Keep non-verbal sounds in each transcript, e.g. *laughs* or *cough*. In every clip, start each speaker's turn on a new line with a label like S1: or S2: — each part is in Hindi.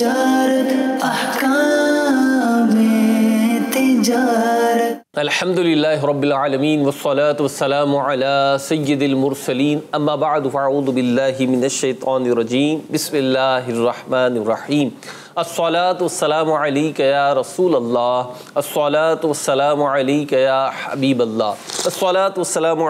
S1: جارك أحكام
S2: अंजार
S1: अल्हम्दुलिल्लाह रब्बिल आलमीन वस्सलातु वस्सलामु अला सय्यिदिल मुरसलीन अम्मा रसूल अल्लाह अस्सलाम या हबीब अल्लाह अस्सलाम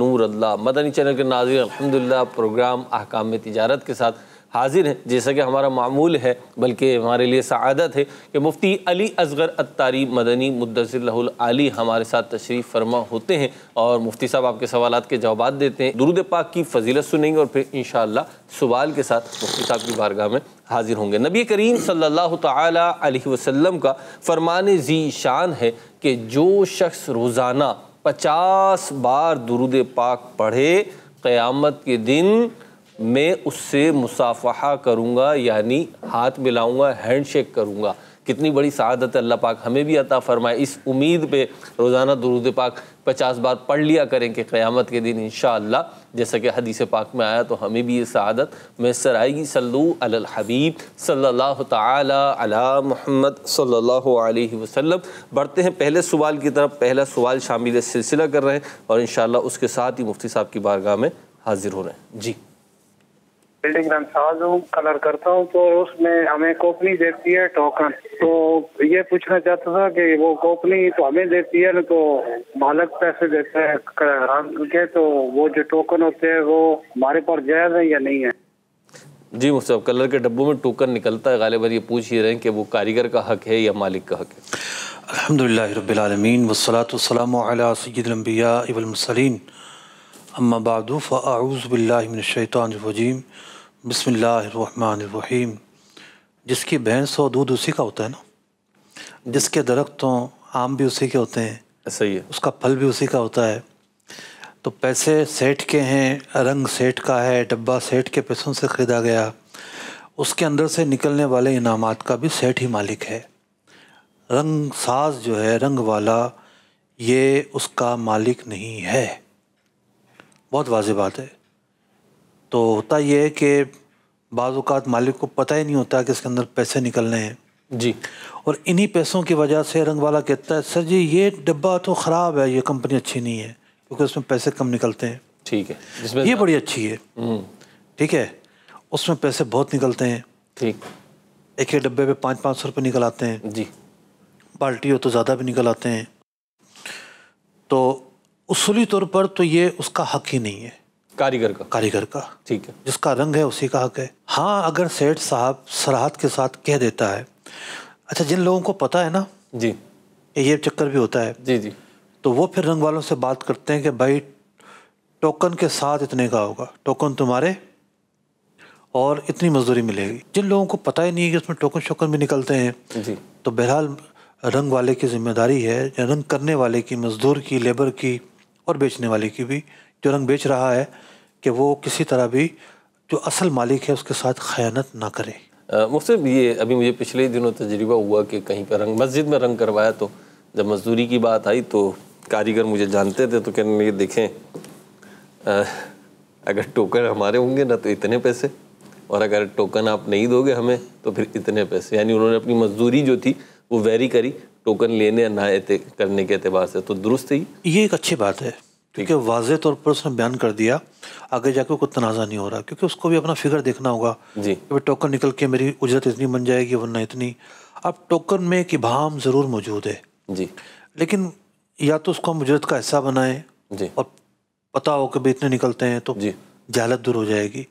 S1: नूर अल्लाह मदनी चैनल के नाजिर अल्हम्दुलिल्लाह प्रोग्राम अहकाम तजारत के साथ हाजिर हैं जैसा कि हमारा मामूल है बल्कि हमारे लिए सदत है कि मुफ्ती अली असगर अतारी मदनी मुद्दसर आली हमारे साथ तशरीफ़ फरमा होते हैं और मुफ्ती साहब आपके सवाल के जवाब देते हैं दुरुद पाक की फजीलत सुनेंगे और फिर इन सवाल के साथ मुफ्ती साहब की बारगाह में हाजिर होंगे नबी करीम सल्लल्लाहु तसलम वसल्लम का फरमान जी शान है कि जो शख्स रोज़ाना पचास बार दुरुद पाक पढ़े क़यामत के दिन मैं उससे मुसाफहा करूँगा यानी हाथ मिलाऊँगा हैंडशेक करूँगा कितनी बड़ी है अल्लाह पाक हमें भी अता फ़रमाए इस उम्मीद पे रोज़ाना दरूद पाक पचास बार पढ़ लिया करें कि क़्यामत के दिन इन जैसा कि हदीस पाक में आया तो हमें भी ये शहादत मैसर आएगी सल्लु अल हबीब सल्लल्लाहु ताला अला मोहम्मद सल्लल्लाहु अलैहि वसल्लम बढ़ते हैं पहले सवाल की तरफ पहला सवाल शामिल सिलसिला कर रहे हैं और इन उसके साथ ही मुफ्ती साहब की बारगाह में हाजिर हो रहे हैं जी
S2: बिल्डिंग रंसाज हूँ कलर करता हूँ तो उसमें हमें कोपनी देती है टोकन तो ये पूछना चाहता था कि वो कोपनी तो हमें देती है ना तो मालक पैसे देते हैं के तो वो जो टोकन होते हैं वो हमारे पास जायज है या नहीं है
S1: जी मुफ्त कलर के डब्बों में टोकन निकलता है गालिबा ये पूछ ही रहे हैं कि वो कारीगर का हक है या मालिक का हक है अलहमदिल्ला
S2: रबालमीन वसलातम सैदम्बिया इवलमसलिन अम्मा बादू फ़ाऊज़बिल्लाशैतवाजीम बसमीम जिसकी भैंस हो दूध उसी का होता है ना जिसके दरख्त हों आम भी उसी के होते हैं ऐसा ही है उसका फल भी उसी का होता है तो पैसे सेठ के हैं रंग सेठ का है डब्बा सेठ के पैसों से ख़रीदा गया उसके अंदर से निकलने वाले इनाम का भी सेठ ही मालिक है रंग साज जो है रंग वाला ये उसका मालिक नहीं है बहुत वाज बात है तो होता ये है कि बाज़ात मालिक को पता ही नहीं होता कि इसके अंदर पैसे निकलने हैं जी और इन्हीं पैसों की वजह से रंग वाला कहता है सर जी ये डब्बा तो ख़राब है ये कंपनी अच्छी नहीं है क्योंकि उसमें पैसे कम निकलते हैं ठीक है जिसमें ये बड़ी अच्छी है हम्म। ठीक है उसमें पैसे बहुत निकलते हैं ठीक एक ही डब्बे पे पाँच पाँच सौ रुपये निकल आते हैं जी बाल्टी हो तो ज़्यादा भी निकल आते हैं तो असूली तौर पर तो ये उसका हक ही नहीं है कारीगर का कारीगर का ठीक है जिसका रंग है उसी का हक है हाँ अगर सेठ साहब सराहत के साथ कह देता है अच्छा जिन लोगों को पता है ना जी ये चक्कर भी होता है जी जी तो वो फिर रंग वालों से बात करते हैं कि भाई टोकन के साथ इतने का होगा टोकन तुम्हारे और इतनी मजदूरी मिलेगी जिन लोगों को पता ही नहीं है कि उसमें टोकन शोकन भी निकलते हैं जी तो बहरहाल रंग वाले की जिम्मेदारी है या रंग करने वाले की मजदूर की लेबर की और बेचने वाले की भी जो रंग बेच रहा है कि वो किसी तरह भी जो असल मालिक है उसके साथ खयानत ना करे
S1: मुख्तब ये अभी मुझे पिछले दिनों तजर्बा हुआ कि कहीं पर रंग मस्जिद में रंग करवाया तो जब मजदूरी की बात आई तो कारीगर मुझे जानते थे तो कहने ये देखें आ, अगर टोकन हमारे होंगे ना तो इतने पैसे और अगर टोकन आप नहीं दोगे हमें तो फिर इतने पैसे यानी उन्होंने अपनी मजदूरी जो थी वो वेरी करी टोकन लेने ना
S2: करने के अतबार से तो दुरुस्त ही ये एक अच्छी बात है क्योंकि वाज तौर पर उसने बयान कर दिया आगे जाके कोई तनाजा नहीं हो रहा क्योंकि उसको भी अपना फिगर देखना होगा जी टोकन निकल के मेरी उजरत इतनी बन जाएगी वरना इतनी अब टोकन में एक इबाम ज़रूर मौजूद है जी लेकिन या तो उसको हम उजरत का हिस्सा बनाएं जी और पता हो कि भाई इतने निकलते हैं तो जी जहालत दूर हो जाएगी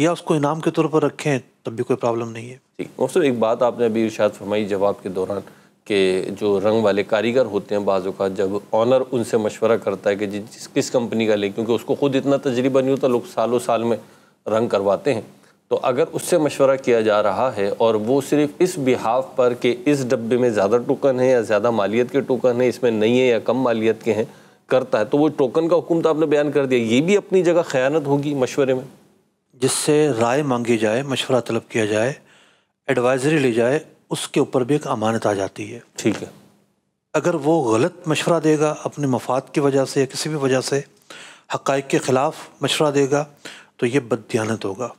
S2: या उसको इनाम के तौर पर रखें तब भी कोई प्रॉब्लम नहीं है
S1: ठीक एक बात आपने अभी इर्शाद फरमाई जवाब के दौरान के जो रंग वाले कारीगर होते हैं बाज़ का जब ऑनर उनसे मशवरा करता है कि जिस किस कंपनी का लें क्योंकि उसको ख़ुद इतना तजर्बा नहीं होता लोग सालों साल में रंग करवाते हैं तो अगर उससे मशवरा किया जा रहा है और वो सिर्फ इस बिहाफ पर कि इस डब्बे में ज़्यादा टोकन है या ज़्यादा मालियत के टोकन है इसमें नहीं है या कम मालियत के हैं करता है तो वो टोकन का हुक्म तो आपने बयान कर दिया ये भी अपनी
S2: जगह खयानत होगी मशवरे में जिससे राय मांगी जाए मशवरा तलब किया जाए एडवाइजरी ली जाए उसके ऊपर भी एक अमानत आ जाती है ठीक है अगर वो गलत मशवरा देगा अपने मफाद की वजह से या किसी भी वजह से हक़ के ख़िलाफ़ मशवरा देगा तो ये बदयानत होगा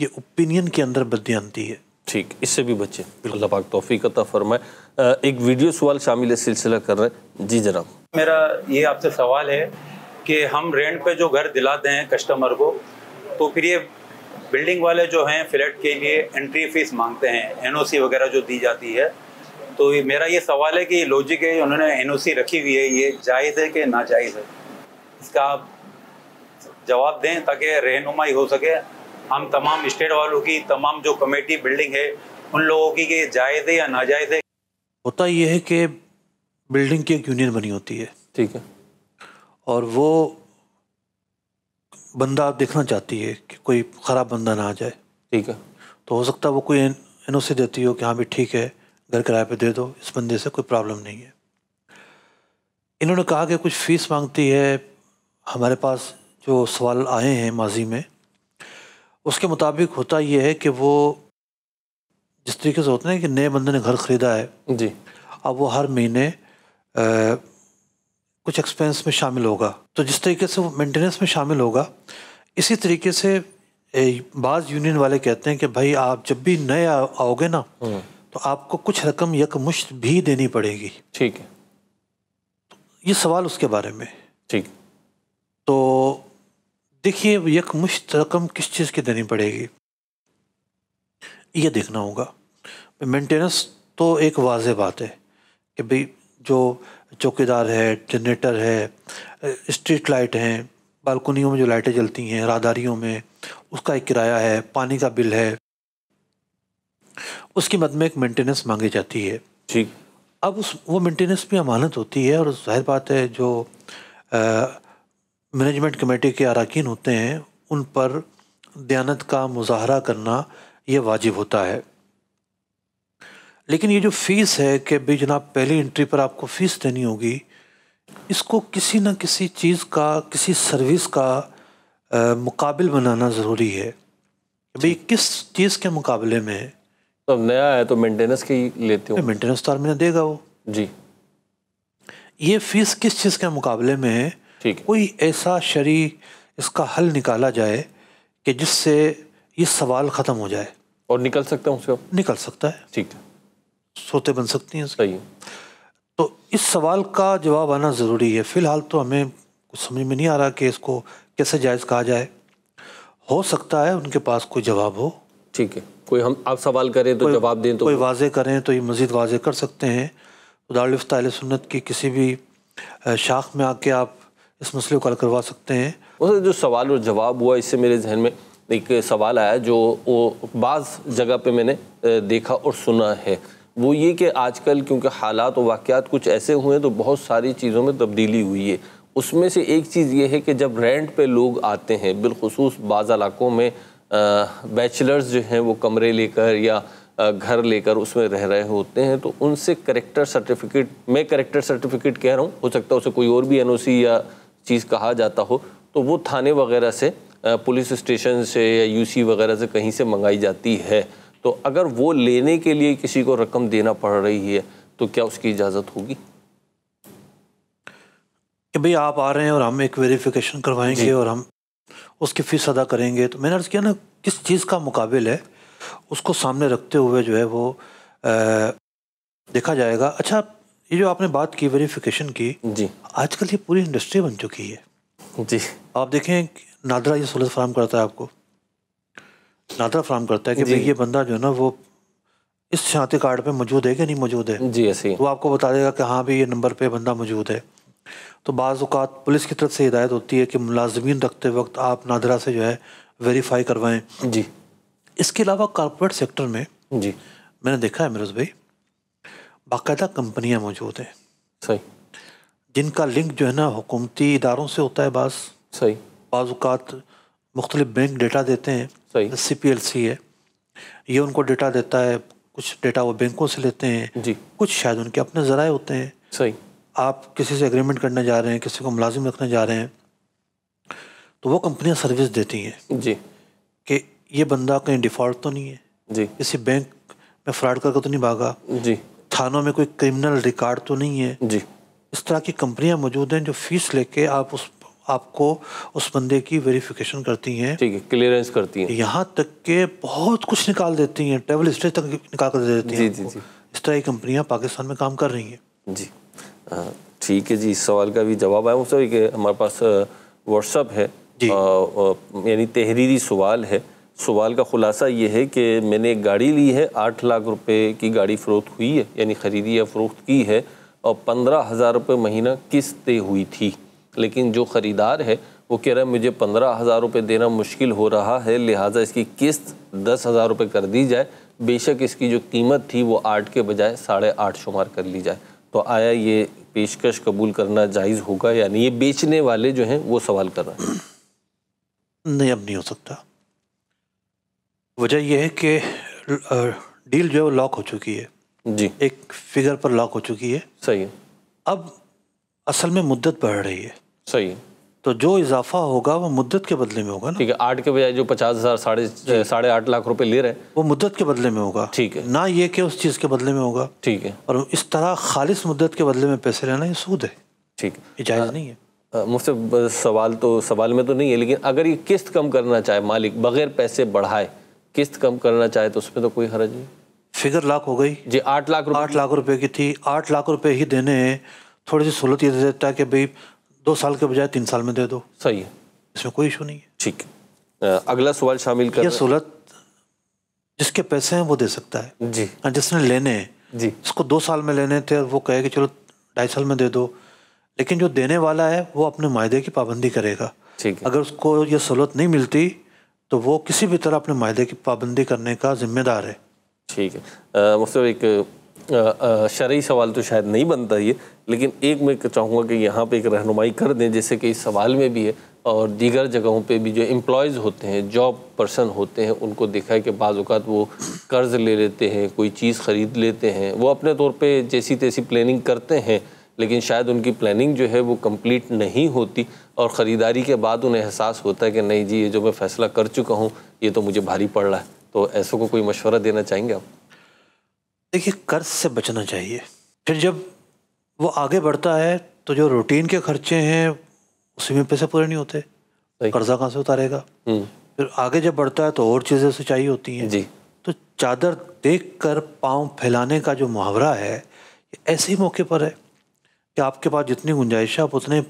S2: ये ओपिनियन के अंदर बदयानती है
S1: ठीक इससे भी बचे अल्लाह पाक तोफ़ी तफर फरमाए एक वीडियो सवाल शामिल है सिलसिला कर रहे हैं जी जनाब मेरा ये आपसे सवाल है कि हम रेंट पे जो घर दिलाते हैं कस्टमर को तो फिर ये बिल्डिंग वाले जो हैं फ्लैट के लिए एंट्री फीस मांगते हैं एनओसी वगैरह जो दी जाती है तो ये मेरा ये सवाल है कि लॉजिक है उन्होंने एनओसी रखी हुई है ये जायज़ है कि नाजायज़ है इसका आप जवाब दें ताकि रहनुमाई हो सके हम तमाम स्टेट वालों की तमाम जो कमेटी बिल्डिंग है उन लोगों की कि जायज़ है या नाजायज़ है
S2: होता यह है कि बिल्डिंग की एक यूनियन बनी होती है ठीक है और वो बंदा देखना चाहती है कि कोई ख़राब बंदा ना आ जाए ठीक है तो हो सकता है वो कोई एन से देती हो कि हाँ भी ठीक है घर किराए पे दे दो इस बंदे से कोई प्रॉब्लम नहीं है इन्होंने कहा कि कुछ फीस मांगती है हमारे पास जो सवाल आए हैं माजी में उसके मुताबिक होता यह है कि वो जिस तरीके से होते हैं कि नए बंदे ने घर ख़रीदा है जी अब वो हर महीने कुछ एक्सपेंस में शामिल होगा तो जिस तरीके से वो मेंटेनेंस में शामिल होगा इसी तरीके से बाज़ यूनियन वाले कहते हैं कि भाई आप जब भी नए आओगे ना हम्म। तो आपको कुछ रकम यकमुश्त भी देनी पड़ेगी ठीक है तो ये सवाल उसके बारे में ठीक तो देखिए यकमुश्त रकम किस चीज़ की देनी पड़ेगी ये देखना होगा मेंटेनेंस तो एक वाज बात है कि भाई जो चौकीदार है जनरेटर है स्ट्रीट लाइट हैं बालकोनियों में जो लाइटें जलती हैं राहदारियों में उसका एक किराया है पानी का बिल है उसकी मद में एक मेंटेनेंस मांगी जाती है ठीक अब उस वो मेंटेनेंस भी अमानत होती है और जाहिर बात है जो मैनेजमेंट कमेटी के अरकान होते हैं उन पर दयानत का मुजाहरा करना ये वाजिब होता है लेकिन ये जो फीस है कि भाई जनाब पहली एंट्री पर आपको फीस देनी होगी इसको किसी न किसी चीज़ का किसी सर्विस का आ, मुकाबिल बनाना ज़रूरी है भाई तो तो तो किस चीज़ के मुकाबले में है तो नया है तो मेंटेनेंस की लेते हो मेंटेनेंस तो हर देगा वो जी ये फीस किस चीज़ के मुकाबले में है कोई ऐसा शरी इसका हल निकाला जाए कि जिससे ये सवाल ख़त्म हो जाए और निकल सकता है उससे निकल सकता है ठीक है सोते बन सकती हैं सही तो इस सवाल का जवाब आना ज़रूरी है फ़िलहाल तो हमें कुछ समझ में नहीं आ रहा कि इसको कैसे जायज़ कहा जाए हो सकता है उनके पास कोई जवाब हो ठीक है कोई हम आप सवाल करें तो जवाब दें तो कोई वाजे करें तो ये मज़ीद वाजे कर सकते हैं दारफ्ताल सुन्नत की किसी भी शाख में आके आप इस मसले को हल करवा सकते हैं उसे जो सवाल
S1: और जवाब हुआ इससे मेरे जहन में एक सवाल आया जो वो बाज़ जगह पे मैंने देखा और सुना है वो ये कि आजकल क्योंकि हालात और वाक़ात कुछ ऐसे हुए हैं तो बहुत सारी चीज़ों में तब्दीली हुई है उसमें से एक चीज़ ये है कि जब रेंट पे लोग आते हैं बिलखसूस बाज़ इलाकों में बैचलर्स जो हैं वो कमरे लेकर या घर लेकर उसमें रह रहे होते हैं तो उनसे करेक्टर सर्टिफिकेट मैं करेक्टर सर्टिफिकेट कह रहा हूँ हो सकता है उसे कोई और भी एन या चीज़ कहा जाता हो तो वो थाने वगैरह से पुलिस स्टेशन से या यूसी वगैरह से कहीं से मंगाई जाती है तो अगर वो लेने के लिए किसी को रकम देना पड़ रही है तो क्या उसकी इजाज़त होगी
S2: कि भाई आप आ रहे हैं और हम एक वेरिफिकेशन करवाएंगे और हम उसकी फ़ीस अदा करेंगे तो मैंने अर्ज़ किया ना किस चीज़ का मुकाबिल है उसको सामने रखते हुए जो है वो आ, देखा जाएगा अच्छा ये जो आपने बात की वेरिफिकेशन की जी आजकल ये पूरी इंडस्ट्री बन चुकी है जी आप देखें नादरा ये सहूलत फ्राहम करता है आपको नाता फ्राम करता है कि भाई ये बंदा जो है ना वो इस शांति कार्ड पे मौजूद है कि नहीं मौजूद है जी ऐसे वो आपको बता देगा कि हाँ भी ये नंबर पे बंदा मौजूद है तो बाज़ात पुलिस की तरफ से हिदायत होती है कि मुलाजमीन रखते वक्त आप नादरा से जो है वेरीफाई करवाएं जी इसके अलावा कॉरपोरेट सेक्टर में जी मैंने देखा है मिरज भाई बाकायदा कंपनियाँ मौजूद हैं सही जिनका लिंक जो है ना हुकूमती इदारों से होता है बास सही बाज़ात मुख्तलिफ बैंक डेटा देते हैं सही सी है ये उनको डेटा देता है कुछ डेटा वो बैंकों से लेते हैं जी कुछ शायद उनके अपने ज़राए होते हैं सही आप किसी से एग्रीमेंट करने जा रहे हैं किसी को मुलाजिम रखने जा रहे हैं तो वो कंपनियां सर्विस देती हैं जी कि ये बंदा कहीं डिफ़ॉल्ट तो नहीं है जी किसी बैंक में फ्रॉड करके तो नहीं भागा जी थानों में कोई क्रिमिनल रिकॉर्ड तो नहीं है जी इस तरह की कंपनियां मौजूद हैं जो फीस लेके आप उस आपको उस बंदे की वेरिफिकेशन करती हैं ठीक है क्लियरेंस करती हैं यहाँ तक के बहुत कुछ निकाल देती हैं ट्रेवल हिस्ट्री तक निकाल कर देती हैं इस तरह की कंपनियाँ पाकिस्तान में काम कर रही हैं जी
S1: ठीक है जी इस सवाल का भी जवाब आया मुझसे कि हमारे पास व्हाट्सअप है यानी तहरीरी सवाल है सवाल का खुलासा ये है कि मैंने एक गाड़ी ली है आठ लाख रुपए की गाड़ी फ़रोख्त हुई है यानी ख़रीदी या फ़रोख्त की है और पंद्रह हज़ार रुपये महीना किस्त हुई थी लेकिन जो ख़रीदार है वो कह रहा है मुझे पंद्रह हज़ार रुपये देना मुश्किल हो रहा है लिहाजा इसकी किस्त दस हज़ार रुपये कर दी जाए बेशक इसकी जो कीमत थी वो आठ के बजाय साढ़े आठ शुमार कर ली जाए तो आया ये पेशकश कबूल करना जायज़ होगा यानी ये बेचने वाले जो हैं वो सवाल कर रहे हैं
S2: नहीं अब नहीं हो सकता वजह यह है कि डील जो है वो लॉक हो चुकी है जी एक फिगर पर लॉक हो चुकी है सही है अब असल में मुद्दत बढ़ रही है सही तो जो इजाफा होगा वो मुद्दत के बदले में होगा ना ठीक
S1: है आठ के बजाय जो पचास हज़ार साढ़े साढ़े आठ लाख रुपए ले
S2: रहे हैं वो मुद्दत के बदले में होगा ठीक है ना ये कि उस चीज़ के बदले में होगा ठीक है और इस तरह खालिस मुद्दत के बदले में पैसे लेना ये सूद है ठीक है जायज़ नहीं है मुझसे सवाल तो सवाल में तो नहीं है लेकिन अगर
S1: ये किस्त कम करना चाहे मालिक बगैर पैसे बढ़ाए किस्त कम करना चाहे तो उसमें तो कोई हरज नहीं
S2: फिगर लाख हो गई जी आठ लाख आठ लाख रुपए की थी आठ लाख रुपए ही देने थोड़ी सी सहूलत ये दे देता है कि भाई दो साल के बजाय तीन साल में दे दो सही है इसमें कोई इशू नहीं है
S1: ठीक अगला सवाल शामिल कर सहूलत
S2: जिसके पैसे हैं वो दे सकता है जी हाँ जिसने लेने हैं जी उसको दो साल में लेने थे वो कहे कि चलो ढाई साल में दे दो लेकिन जो देने वाला है वो अपने माहे की पाबंदी करेगा ठीक अगर उसको ये सहूलत नहीं मिलती तो वो किसी भी तरह अपने माहे की पाबंदी करने का जिम्मेदार है
S1: ठीक है मुझसे एक शर्य सवाल तो शायद नहीं बनता ये लेकिन एक मैं चाहूँगा कि यहाँ पे एक रहनुमाई कर दें जैसे कि इस सवाल में भी है और दीगर जगहों पे भी जो एम्प्लॉयज़ होते हैं जॉब पर्सन होते हैं उनको देखा है कि बाज़ात वो कर्ज ले लेते हैं कोई चीज़ ख़रीद लेते हैं वो अपने तौर पे जैसी तैसी प्लानिंग करते हैं लेकिन शायद उनकी प्लानिंग जो है वो कंप्लीट नहीं होती और ख़रीदारी के बाद उन्हें एहसास होता है कि नहीं जी ये जो मैं फ़ैसला कर चुका हूँ ये तो मुझे भारी पड़ रहा है तो ऐसों को कोई मशवरा देना चाहेंगे आप
S2: देखिए कर्ज से बचना चाहिए फिर जब वो आगे बढ़ता है तो जो रूटीन के खर्चे हैं उसी में पैसे पूरे नहीं होते कर्जा कहाँ से उतारेगा हम्म। फिर आगे जब बढ़ता है तो और चीज़ें उसे चाहिए होती हैं जी तो चादर देख कर पाँव फैलाने का जो मुहावरा है ऐसे ही मौके पर है कि आपके पास जितनी गुंजाइश है आप उतने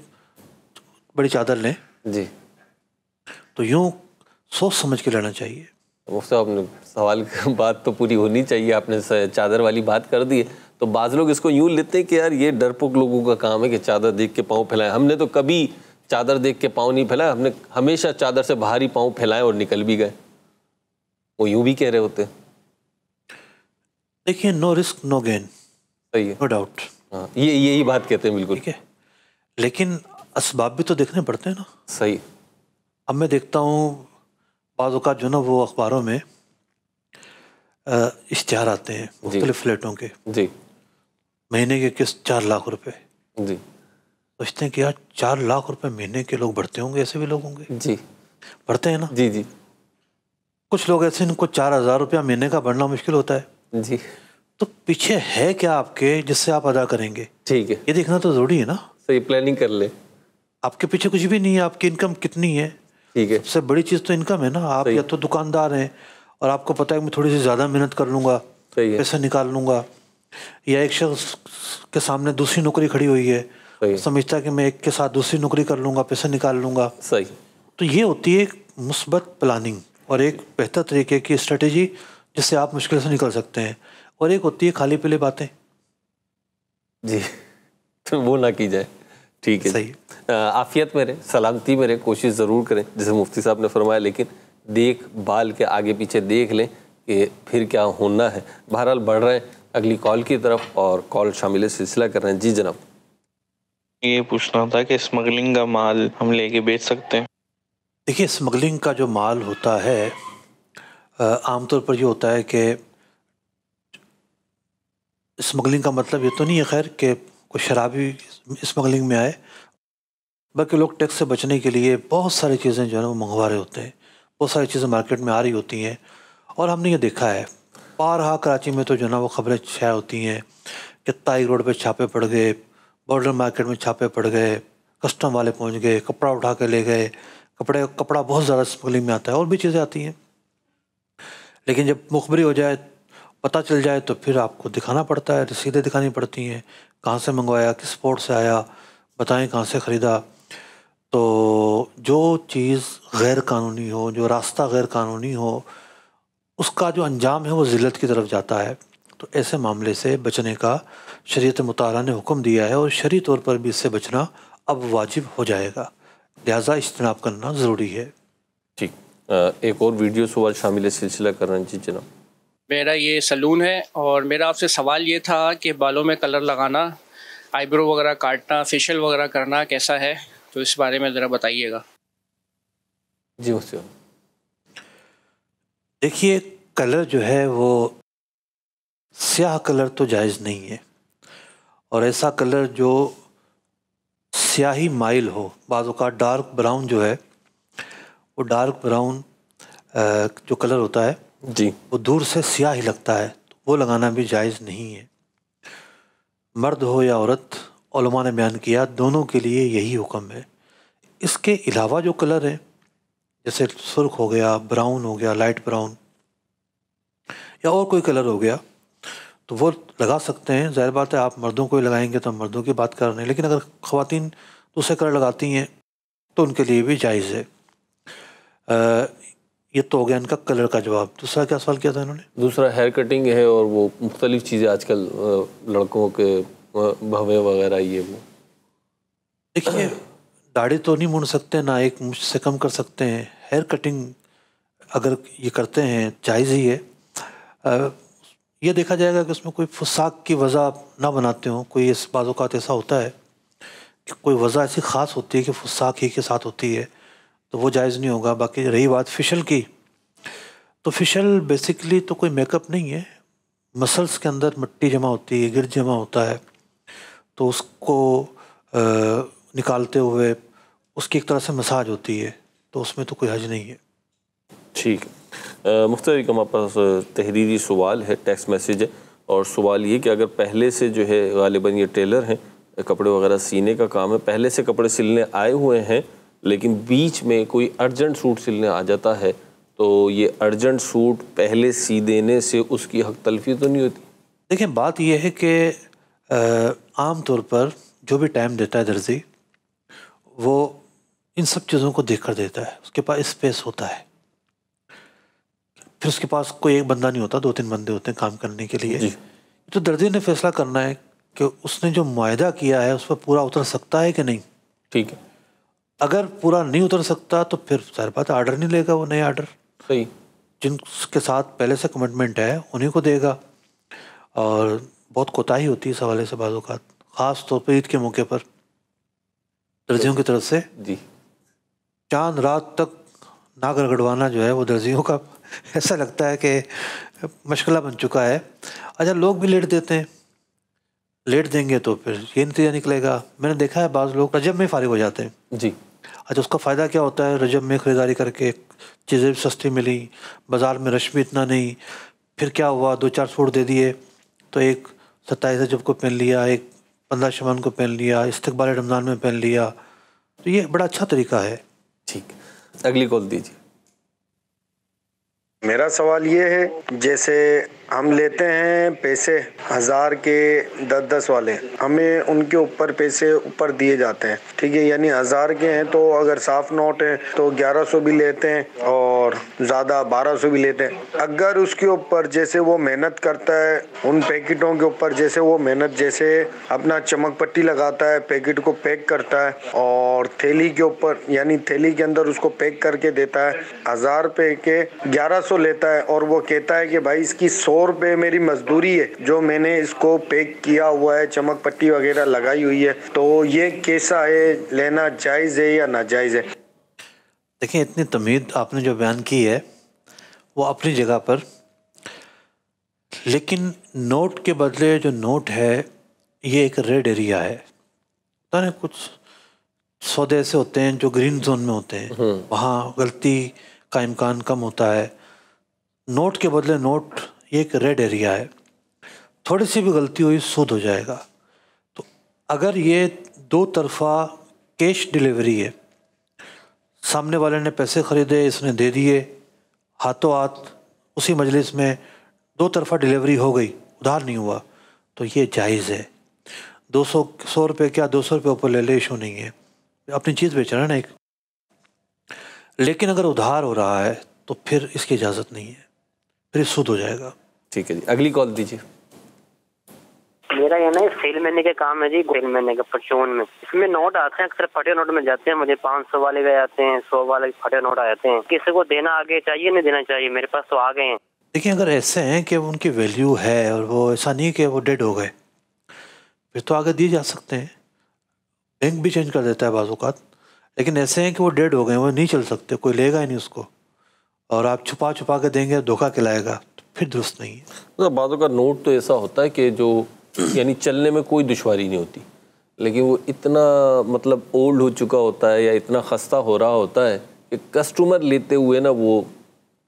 S2: बड़ी चादर लें जी तो यूँ सोच समझ के लेना चाहिए मुफ्त तो आपने सवाल *laughs* बात तो पूरी होनी
S1: चाहिए आपने चादर वाली बात कर दी है तो बाज लोग इसको यूँ लेते हैं कि यार ये डरपोक लोगों का काम है कि चादर देख के पाँव फैलाएं हमने तो कभी चादर देख के पाँव नहीं फैलाया हमने हमेशा चादर से बाहरी पाँव फैलाए और निकल भी गए वो यूँ भी कह रहे होते
S2: देखिए नो रिस्क नो गेन सही है नो डाउट हाँ ये यही बात कहते हैं बिल्कुल ठीक है लेकिन इसबाब भी तो देखने पड़ते हैं ना सही अब मैं देखता हूँ बाज़ात जो ना वो अखबारों में इश्तहार आते हैं मुख्तलि फ्लैटों के जी महीने के किस्त चार लाख रुपए जी सोचते हैं कि यार चार लाख रुपए महीने के लोग बढ़ते होंगे ऐसे भी लोग होंगे जी बढ़ते हैं ना जी जी कुछ लोग ऐसे इनको चार हजार रुपया महीने का बढ़ना मुश्किल होता है जी तो पीछे है क्या आपके जिससे आप अदा करेंगे ठीक है ये देखना तो जरूरी है ना सही प्लानिंग कर ले आपके पीछे कुछ भी नहीं है आपकी इनकम कितनी है ठीक है सबसे बड़ी चीज़ तो इनकम है ना आप या तो दुकानदार हैं और आपको पता है मैं थोड़ी सी ज़्यादा मेहनत कर लूँगा पैसा निकाल लूँगा या एक शख्स के सामने दूसरी नौकरी खड़ी हुई है समझता कि मैं एक के साथ दूसरी नौकरी कर लूँगा पैसा निकाल लूँगा सही तो ये होती है एक मुस्बत प्लानिंग और एक बेहतर तरीके की स्ट्रेटेजी जिससे आप मुश्किल से निकल सकते हैं और एक होती है खाली पीले बातें जी तो वो
S1: ना की जाए ठीक है सही आफियत में सलामती में कोशिश ज़रूर करें जैसे मुफ्ती साहब ने फरमाया लेकिन देख बाल के आगे पीछे देख लें कि फिर क्या होना है बहरहाल बढ़ रहे हैं अगली कॉल की तरफ और कॉल शामिल सिलसिला कर रहे हैं जी जनाब ये पूछना था कि स्मगलिंग का माल हम लेके बेच सकते हैं
S2: देखिए स्मगलिंग का जो माल होता है आमतौर पर ये होता है कि स्मगलिंग का मतलब ये तो नहीं है खैर कि कोई शराबी स्मगलिंग में आए बल्कि लोग टैक्स से बचने के लिए बहुत सारी चीज़ें जो है वो मंगवा रहे होते हैं बहुत सारी चीज़ें मार्केट में आ रही होती हैं और हमने ये देखा है बारहा कराची में तो जो ना वो खबरें शाया होती हैं कि ताइक रोड पर छापे पड़ गए बॉर्डर मार्केट में छापे पड़ गए कस्टम वाले पहुंच गए कपड़ा उठा के ले गए कपड़े कपड़ा बहुत ज़्यादा स्मगलिंग में आता है और भी चीज़ें आती हैं लेकिन जब मुखबरी हो जाए पता चल जाए तो फिर आपको दिखाना पड़ता है रसीदें दिखानी पड़ती हैं कहाँ से मंगवाया किस पोर्ट से आया बताएं कहाँ से ख़रीदा तो जो चीज़ गैर कानूनी हो जो रास्ता गैर कानूनी हो उसका जो अंजाम है वो ज़िलत की तरफ जाता है तो ऐसे मामले से बचने का शरीत मताल ने हुक्म दिया है और शरी तौर पर भी इससे बचना अब वाजिब हो जाएगा लिहाजा इजतनाब करना ज़रूरी है
S1: ठीक एक और वीडियो सवाल शामिल सिलसिला कर रहे हैं जी जनाब मेरा ये सलून है और मेरा आपसे सवाल ये था कि बालों में कलर लगाना आईब्रो वगैरह काटना फेशियल वगैरह करना कैसा है तो इस बारे में ज़रा बताइएगा
S2: जी मुझसे देखिए कलर जो है वो स्याह कलर तो जायज़ नहीं है और ऐसा कलर जो स्याही माइल हो बाद का डार्क ब्राउन जो है वो डार्क ब्राउन जो कलर होता है जी वो दूर से स्याही लगता है वो लगाना भी जायज़ नहीं है मर्द हो या औरत ने बयान किया दोनों के लिए यही हुक्म है इसके अलावा जो कलर हैं जैसे सुर्ख हो गया ब्राउन हो गया लाइट ब्राउन या और कोई कलर हो गया तो वो लगा सकते हैं ज़ाहिर बात है आप मर्दों को ही लगाएंगे तो मर्दों की बात कर रहे हैं लेकिन अगर ख़वान दूसरे तो कलर लगाती हैं तो उनके लिए भी जायज़ है आ, ये तो हो गया इनका कलर का जवाब दूसरा क्या सवाल किया था इन्होंने दूसरा हेयर
S1: कटिंग है और वो मुख्तलिफ चीज़ें आजकल लड़कों के भवे वगैरह ये वो
S2: देखिए दाढ़ी तो नहीं मुड़ सकते ना एक मुझसे कम कर सकते हैं हेयर कटिंग अगर ये करते हैं जायज़ ही है आ, ये देखा जाएगा कि उसमें कोई फुसाक की वजह ना बनाते हों कोई इस बाज़ात ऐसा होता है कि कोई वजह ऐसी ख़ास होती है कि फुसाक ही के साथ होती है तो वो जायज़ नहीं होगा बाकी रही बात फिशल की तो फिशल बेसिकली तो कोई मेकअप नहीं है मसल्स के अंदर मिट्टी जमा होती है गिर जमा होता है तो उसको निकालते हुए उसकी एक तरह से मसाज होती है तो उसमें तो कोई हज नहीं है
S1: ठीक मुख्तार एक हमारे पास तहरीरी सवाल है टेक्स्ट मैसेज है और सवाल ये कि अगर पहले से जो है गालिबा ये टेलर हैं कपड़े वगैरह सीने का काम है पहले से कपड़े सिलने आए हुए हैं लेकिन बीच में कोई अर्जेंट सूट सिलने आ जाता है तो ये अर्जेंट सूट पहले सी देने से उसकी हक तलफी
S2: तो नहीं होती देखिए बात यह है कि आम तौर पर जो भी टाइम देता है दर्जी वो इन सब चीज़ों को देख कर देता है उसके पास स्पेस होता है फिर उसके पास कोई एक बंदा नहीं होता दो तीन बंदे होते हैं काम करने के लिए तो दर्जी ने फैसला करना है कि उसने जो माहा किया है उस पर पूरा उतर सकता है कि नहीं ठीक है अगर पूरा नहीं उतर सकता तो फिर सर बात आर्डर नहीं लेगा वो नए आर्डर सही जिनके साथ पहले से कमिटमेंट है उन्हीं को देगा और बहुत कोताही होती है इस हवाले से बाज़ात ख़ास तौर पर ईद के मौके पर दर्जियों की तरफ से जी चांद रात तक नाग रगड़वाना जो है वो दर्जियों का ऐसा लगता है कि मशगला बन चुका है अच्छा लोग भी लेट देते हैं लेट देंगे तो फिर ये नतीजा निकलेगा मैंने देखा है बाज़ लोग रजब में फारिग हो जाते हैं जी अच्छा उसका फ़ायदा क्या होता है रजब में ख़रीदारी करके चीज़ें भी सस्ती मिली बाज़ार में रश भी इतना नहीं फिर क्या हुआ दो चार सूट दे दिए तो एक सत्ताईस अजब को पहन लिया एक पंद्रह शमान को पहन लिया इस्तबाल रमज़ान में पहन लिया तो ये बड़ा अच्छा तरीका है ठीक अगली कॉल दीजिए
S1: मेरा सवाल ये है जैसे हम लेते
S2: हैं पैसे हज़ार के दस दस वाले हमें उनके ऊपर पैसे ऊपर दिए जाते हैं ठीक है यानी हज़ार के हैं तो अगर साफ नोट है तो ग्यारह सौ भी लेते हैं और ज़्यादा बारह सौ भी लेते हैं अगर उसके ऊपर जैसे वो मेहनत करता है उन पैकेटों के ऊपर जैसे वो मेहनत जैसे अपना चमक पट्टी लगाता है पैकेट को पैक करता है और थैली के ऊपर यानी थैली के अंदर उसको पैक करके देता है हज़ार रुपए के ग्यारह सौ लेता है और वो कहता है कि भाई इसकी सौ सौ रुपए मेरी मजदूरी है जो मैंने इसको पैक किया हुआ है चमक पट्टी वगैरह लगाई हुई है तो ये कैसा है लेना जायज़ है या नाजायज़ है देखिए इतनी तमीद आपने जो बयान की है वो अपनी जगह पर लेकिन नोट के बदले जो नोट है ये एक रेड एरिया है पता नहीं कुछ सौदे ऐसे होते हैं जो ग्रीन जोन में होते हैं हम्म। वहाँ गलती का इम्कान कम होता है नोट के बदले नोट ये एक रेड एरिया है थोड़ी सी भी गलती हुई सूद हो जाएगा तो अगर ये दो तरफा कैश डिलीवरी है सामने वाले ने पैसे ख़रीदे इसने दे दिए हाथों हाथ उसी मजलिस में दो तरफा डिलीवरी हो गई उधार नहीं हुआ तो ये जायज़ है दो सौ सौ रुपये क्या दो सौ रुपये ऊपर ले ले इशू नहीं है अपनी चीज़ बेच ना एक लेकिन अगर उधार हो रहा है तो फिर इसकी इजाज़त नहीं है फिर शुद्ध हो जाएगा ठीक है जी अगली कॉल दीजिए
S1: मेरा ये ना सेल महीने का काम है जी सेल महीने का परचून
S2: में इसमें नोट आते हैं अक्सर फटे नोट में जाते हैं मुझे पाँच सौ वाले गए आते हैं सौ वाले फटे नोट आ जाते हैं किसी को देना आगे चाहिए नहीं देना चाहिए मेरे पास तो आ गए हैं देखिए अगर ऐसे हैं कि उनकी वैल्यू है और वो ऐसा नहीं कि वो डेड हो गए फिर तो आगे दिए जा सकते हैं बैंक भी चेंज कर देता है बाजूकात लेकिन ऐसे हैं कि वो डेड हो गए वो नहीं चल सकते कोई लेगा ही नहीं उसको और आप छुपा छुपा के देंगे धोखा खिलाएगा तो फिर दुरुस्त नहीं है तो बातों
S1: का नोट तो ऐसा होता है कि जो *clears throat* यानी चलने में कोई दुशारी नहीं होती लेकिन वो इतना मतलब ओल्ड हो चुका होता है या इतना खस्ता हो रहा होता है कि कस्टमर लेते हुए ना वो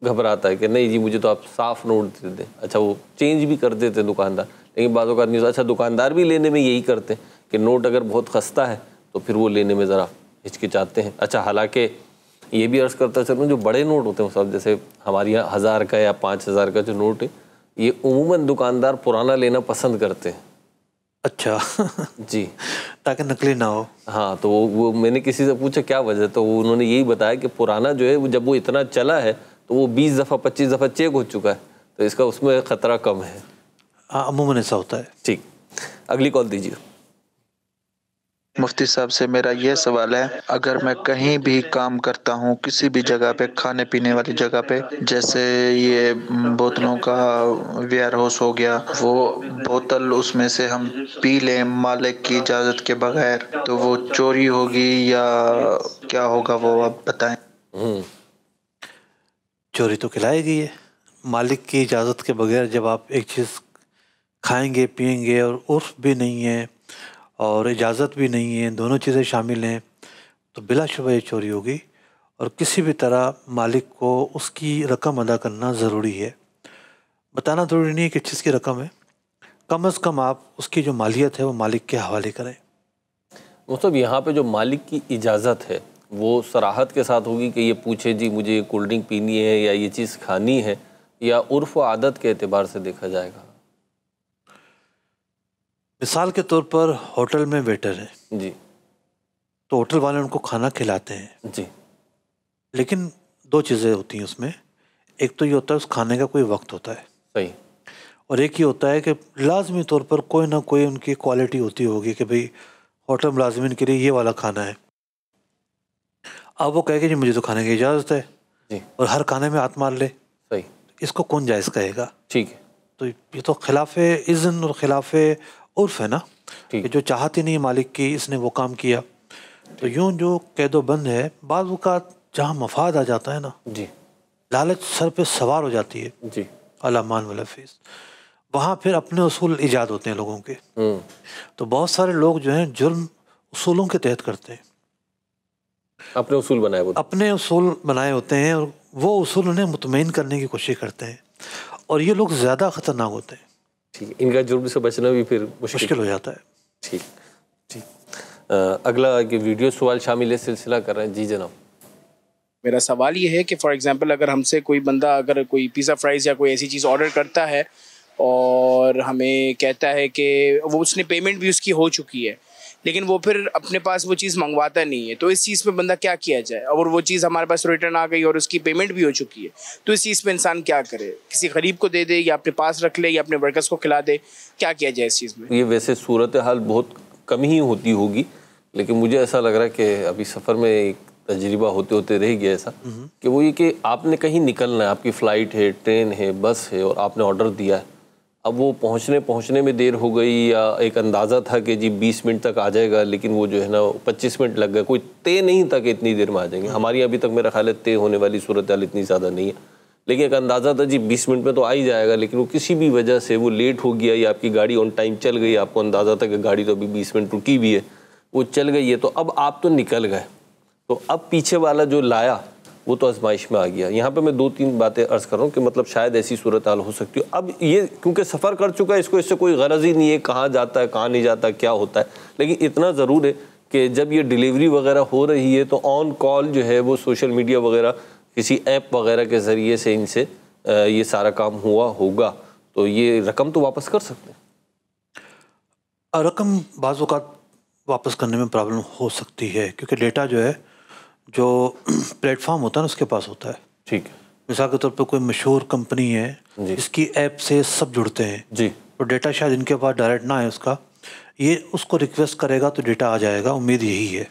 S1: घबराता है कि नहीं जी मुझे तो आप साफ नोट दे दें अच्छा वो चेंज भी कर देते दुकानदार लेकिन बाज़ का न्यूज़ अच्छा दुकानदार भी लेने में यही करते हैं कि नोट अगर बहुत खस्ता है तो फिर वो लेने में ज़रा हिचकिचाते हैं अच्छा हालांकि ये भी अर्ज करता चलूँ जो बड़े नोट होते हैं सब जैसे हमारे यहाँ हज़ार का या पाँच हज़ार का जो नोट है ये उमूमन दुकानदार पुराना लेना पसंद करते हैं अच्छा जी *laughs* ताकि नकली ना हो हाँ तो वो, वो मैंने किसी से पूछा क्या वजह तो उन्होंने यही बताया कि पुराना जो है वो जब वो इतना चला है तो वो बीस दफ़ा पच्चीस दफ़ा चेक हो चुका है तो इसका उसमें ख़तरा कम है
S2: हाँ अमूमन ऐसा होता है ठीक अगली कॉल दीजिए मुफ्ती साहब से मेरा यह सवाल है अगर मैं कहीं भी काम करता हूँ किसी भी जगह पे खाने पीने वाली जगह पे जैसे ये बोतलों का वेयर हाउस हो गया वो बोतल उसमें से हम पी लें मालिक की इजाज़त के बगैर तो वो चोरी होगी या क्या होगा वो आप बताएं हम्म। चोरी तो खिलाएगी है मालिक की इजाज़त के बगैर जब आप एक चीज़ खाएंगे पियेंगे और उर्फ भी नहीं है और इजाज़त भी नहीं है दोनों चीज़ें शामिल हैं तो बिलाशुबा ये चोरी होगी और किसी भी तरह मालिक को उसकी रकम अदा करना ज़रूरी है बताना ज़रूरी नहीं है कि चीज़ की रकम है कम अज़ कम आप उसकी जो मालियत है वो मालिक के हवाले करें
S1: मतलब यहाँ पे जो मालिक की इजाज़त है वो सराहत के साथ होगी कि ये पूछे जी मुझे कोल्ड ड्रिंक पीनी है या ये चीज़ खानी है या उर्फ आदत के अतबार से देखा जाएगा
S2: मिसाल के तौर पर होटल में वेटर है जी तो होटल वाले उनको खाना खिलाते हैं जी लेकिन दो चीज़ें होती हैं उसमें एक तो ये होता है उस खाने का कोई वक्त होता है सही और एक ही होता है कि लाजमी तौर पर कोई ना कोई उनकी क्वालिटी होती होगी कि भाई होटल मुलाजमिन के लिए ये वाला खाना है अब वो कहेगा जी मुझे तो खाने की इजाज़त है जी और हर खाने में हाथ मार ले सही इसको कौन जायज़ कहेगा ठीक है तो ये तो खिलाफ इज़न और खिलाफ उर्फ है ना कि जो चाहते नहीं मालिक की इसने वो काम किया तो यूं जो कैदोबंद है बाद जहाँ मफाद आ जाता है ना जी लालच सर पे सवार हो जाती है जी अलामान वफीस वहाँ फिर अपने असूल ईजाद होते हैं लोगों के हम्म। तो बहुत सारे लोग जो हैं जुर्म उसूलों के तहत करते हैं अपने उसूल बनाए होते अपने उसूल बनाए होते हैं और वो उसूल उन्हें मुतमिन करने की कोशिश करते हैं और ये लोग ज़्यादा ख़तरनाक होते हैं ठीक इनका जुर्म से बचना भी फिर मुश्किल हो जाता है ठीक ठीक
S1: अगला कि वीडियो सवाल शामिल है सिलसिला कर रहे हैं जी जनाब मेरा सवाल ये है कि फॉर एग्जांपल अगर हमसे कोई बंदा अगर कोई पिज़्ज़ा फ्राइज़ या कोई ऐसी चीज़ ऑर्डर करता है और हमें कहता है कि वो उसने पेमेंट भी उसकी हो चुकी है लेकिन वो फिर अपने पास वो चीज़ मंगवाता नहीं है तो इस चीज़ पे बंदा क्या किया जाए और वो चीज़ हमारे पास रिटर्न आ गई और उसकी पेमेंट भी हो चुकी है तो इस चीज़ पे इंसान क्या करे किसी गरीब को दे दे या अपने पास रख ले या अपने वर्कर्स को खिला दे क्या किया जाए इस चीज़ में ये वैसे सूरत हाल बहुत कम ही होती होगी लेकिन मुझे ऐसा लग रहा है कि अभी सफ़र में एक तजर्बा होते होते रह गया ऐसा हम्म। कि वो ये कि आपने कहीं निकलना है आपकी फ़्लाइट है ट्रेन है बस है और आपने ऑर्डर दिया है अब वो पहुंचने पहुंचने में देर हो गई या एक अंदाज़ा था कि जी 20 मिनट तक आ जाएगा लेकिन वो जो है ना 25 मिनट लग गए कोई तय नहीं था कि इतनी देर में आ जाएंगे हम्म। हमारी अभी तक मेरा ख्याल है तय होने वाली सूरत हाल इतनी ज़्यादा नहीं है लेकिन एक अंदाज़ा था जी 20 मिनट में तो आ ही जाएगा लेकिन वो किसी भी वजह से वो लेट हो गया या आपकी गाड़ी ऑन टाइम चल गई आपको अंदाज़ा था कि गाड़ी तो अभी बीस मिनट रुकी भी है वो चल गई है तो अब आप तो निकल गए तो अब पीछे वाला जो लाया वो तो आजमाइश में आ गया यहाँ पर मैं दो तीन बातें अर्ज कर रहा हूँ कि मतलब शायद ऐसी सूरत हाल हो सकती हो अब ये क्योंकि सफ़र कर चुका है इसको इससे कोई गरज ही नहीं है कहाँ जाता है कहाँ नहीं जाता क्या होता है लेकिन इतना ज़रूर है कि जब ये डिलीवरी वगैरह हो रही है तो ऑन कॉल जो है वो सोशल मीडिया वगैरह किसी ऐप वगैरह के ज़रिए से इनसे ये सारा काम हुआ होगा तो ये रकम तो वापस कर सकते
S2: हैं रकम बाज़ात वापस करने में प्रॉब्लम हो सकती है क्योंकि डेटा जो है जो *clears throat* प्लेटफॉर्म होता है ना उसके पास होता है ठीक है मिसाल के तौर पर कोई मशहूर कंपनी है इसकी ऐप से सब जुड़ते हैं जी तो डेटा शायद इनके पास डायरेक्ट ना है उसका ये उसको रिक्वेस्ट करेगा तो डेटा आ जाएगा उम्मीद यही है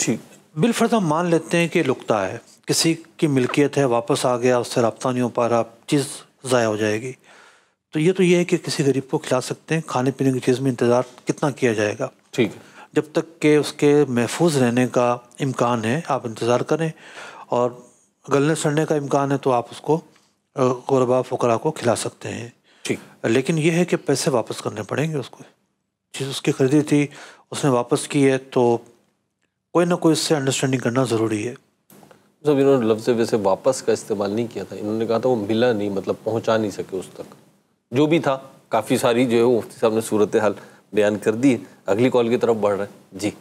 S2: ठीक बिलफर्ज हम मान लेते हैं कि लुकता है किसी की मिल्कियत है वापस आ गया उससे रबता नहीं हो पा रहा चीज़ ज़ाया हो जाएगी तो ये तो ये है कि किसी गरीब को खिला सकते हैं खाने पीने की चीज़ में इंतज़ार कितना किया जाएगा ठीक है जब तक के उसके महफूज रहने का इम्कान है आप इंतज़ार करें और गलने सड़ने का इम्कान है तो आप उसको गरबा फ़करा को खिला सकते हैं ठीक लेकिन यह है कि पैसे वापस करने पड़ेंगे उसको चीज़ उसकी खरीदी थी उसने वापस की है तो कोई ना कोई इससे अंडरस्टैंडिंग करना ज़रूरी है जब इन्होंने लफ्ज़ वैसे
S1: वापस का इस्तेमाल नहीं किया था इन्होंने कहा था वो मिला नहीं मतलब पहुंचा नहीं सके उस तक जो भी था काफ़ी सारी जो है वो मुफ्ती साहब ने सूरत हाल बयान कर दिए अगली कॉल की तरफ बढ़ रहे हैं जी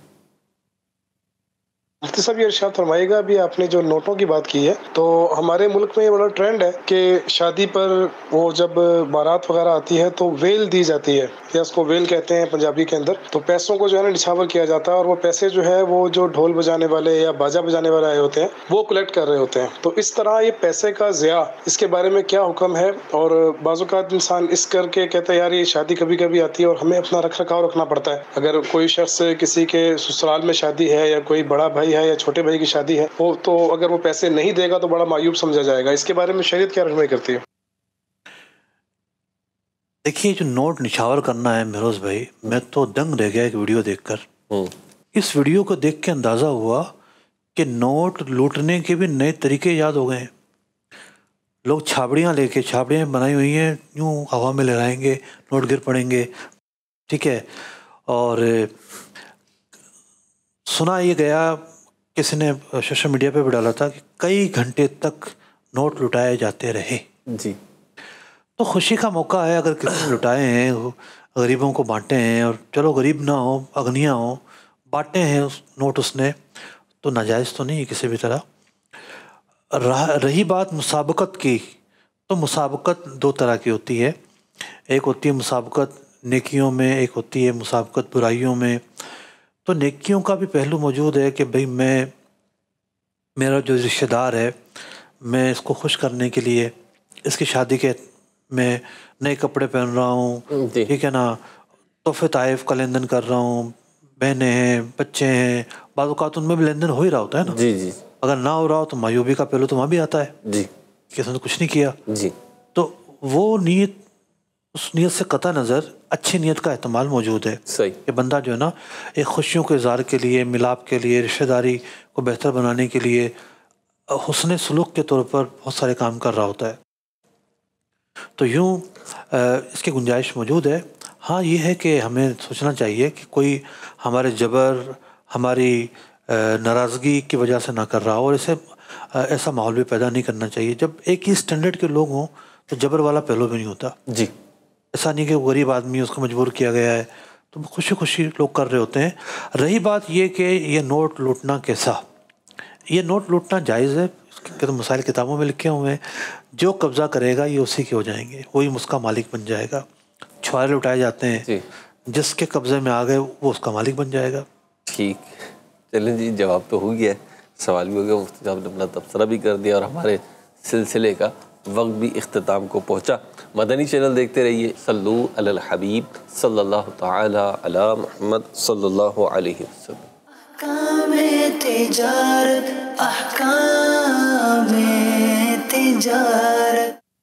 S2: मुफ्ती साहब ये इर्शाद फरमाएगा भी आपने जो नोटों की बात की है तो हमारे मुल्क में ये बड़ा ट्रेंड है कि शादी पर वो जब बारात वगैरह आती है तो वेल दी जाती है या उसको वेल कहते हैं पंजाबी के अंदर तो पैसों को जो है ना निछावर किया जाता है और वो पैसे जो है वो जो ढोल बजाने वाले या बाजा बजाने वाले आए होते हैं वो कलेक्ट कर रहे होते हैं तो इस तरह ये पैसे का ज़्या इसके बारे में क्या हुक्म है और बाजूकात इंसान इस करके कहता है यार ये शादी कभी कभी आती है और हमें अपना रख रखाव रखना पड़ता है अगर कोई शख्स किसी के ससुराल में शादी है या कोई बड़ा भाई भाई है या छोटे भाई की शादी है वो तो अगर वो पैसे नहीं देगा तो बड़ा मायूब समझा जाएगा इसके बारे में शरीय क्या रहनमई करती है देखिए जो नोट निछावर करना है मेरोज भाई मैं तो दंग रह गया एक वीडियो देखकर हम्म। इस वीडियो को देख के अंदाज़ा हुआ कि नोट लूटने के भी नए तरीके याद हो गए हैं लोग छाबड़ियाँ लेके छाबड़ियाँ बनाई हुई हैं यूँ हवा में लहराएंगे नोट गिर पड़ेंगे ठीक है और सुना ये गया किसी ने सोशल मीडिया पे भी डाला था कि कई घंटे तक नोट लुटाए जाते रहे जी तो खुशी का मौका है अगर किसी ने लुटाए हैं गरीबों को बांटे हैं और चलो गरीब ना हो अग्निया हो बांटे हैं उस नोट उसने तो नाजायज़ तो नहीं है किसी भी तरह रही बात मुसाबकत की तो मुसाबकत दो तरह की होती है एक होती है मुसाबकत नेकियों में एक होती है मुसाबकत बुराइयों में तो नेकियों का भी पहलू मौजूद है कि भाई मैं मेरा जो रिश्तेदार है मैं इसको खुश करने के लिए इसकी शादी के मैं नए कपड़े पहन रहा हूँ ठीक है ना तोहफे तयफ़ का लेन देन कर रहा हूँ बहनें हैं बच्चे हैं बाद उनमें भी लेन देन हो ही रहा होता है ना जी जी अगर ना हो रहा हो तो मायूबी का पहलू तो वहाँ भी आता है जी ने उसने तो कुछ नहीं किया जी तो वो नीयत उस नीयत से कतः नज़र अच्छी नीयत का अहतमाल मौजूद है सही ये बंदा जो है ना एक खुशियों के इजहार के लिए मिलाप के लिए रिश्तेदारी को बेहतर बनाने के लिए हसन सलूक के तौर पर बहुत सारे काम कर रहा होता है तो यूँ इसकी गुंजाइश मौजूद है हाँ ये है कि हमें सोचना चाहिए कि कोई हमारे जबर हमारी नाराज़गी की वजह से ना कर रहा हो और इसे ऐसा माहौल भी पैदा नहीं करना चाहिए जब एक ही स्टैंडर्ड के लोग हों तो जबर वाला पहलू भी नहीं होता जी ऐसा नहीं कि वो गरीब आदमी उसको मजबूर किया गया है तो खुशी खुशी लोग कर रहे होते हैं रही बात यह कि यह नोट लूटना कैसा ये नोट लूटना जायज़ है इसके तो मसाइल किताबों में लिखे हुए हैं जो कब्ज़ा करेगा ये उसी के हो जाएंगे वही उसका मालिक बन जाएगा छुआरे लुटाए जाते हैं जिसके कब्ज़े में आ गए वो उसका मालिक बन जाएगा ठीक
S1: चलें जी जवाब तो हो गया सवाल भी हो गया मुफ्ती साहब ने अपना तबसरा भी कर दिया और हमारे सिलसिले का वक्त भी अख्ताम को पहुँचा मदनी चैनल देखते रहिए सल्लू अल हबीब सल्ला महमद अला मोहम्मद सल्लल्लाहु अलैहि